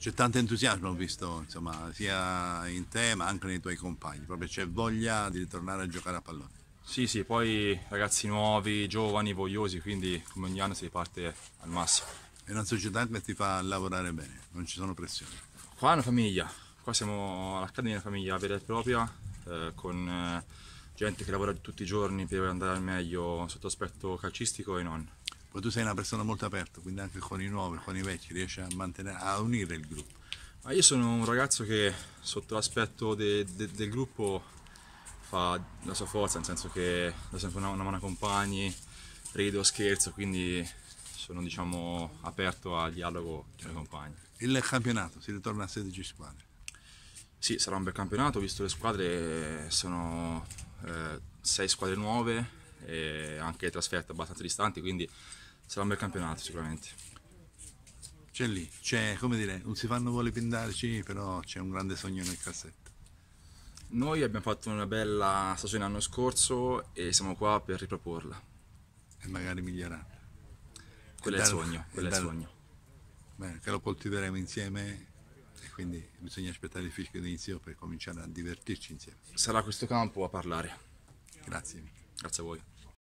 C'è tanto entusiasmo, ho visto, insomma, sia in te ma anche nei tuoi compagni, proprio c'è voglia di ritornare a giocare a pallone. Sì, sì, poi ragazzi nuovi, giovani, vogliosi, quindi come ogni anno si riparte al massimo. È una società che ti fa lavorare bene, non ci sono pressioni. Qua è una famiglia, qua siamo all'Accademia una famiglia vera e propria, eh, con eh, gente che lavora tutti i giorni per andare al meglio sotto aspetto calcistico e non. Poi tu sei una persona molto aperta, quindi anche con i nuovi, con i vecchi, riesci a, mantenere, a unire il gruppo. Ma io sono un ragazzo che sotto l'aspetto de, de, del gruppo fa la sua forza, nel senso che da sempre una, una mano compagni, rido, scherzo, quindi sono diciamo aperto al dialogo con i compagni. Il campionato, si ritorna a 16 squadre. Sì, sarà un bel campionato, visto le squadre sono eh, squadre nuove, e anche trasferte abbastanza distanti, quindi sarà un bel campionato sicuramente. C'è lì, c'è, come dire, non si fanno voli pindarci, però c'è un grande sogno nel cassetto. Noi abbiamo fatto una bella stagione l'anno scorso e siamo qua per riproporla. E magari migliorarla. Quello è il sogno, quello è il sogno. Bene, che lo coltiveremo insieme e quindi bisogna aspettare il fischio d'inizio per cominciare a divertirci insieme. Sarà questo campo a parlare. Grazie. Grazie a voi.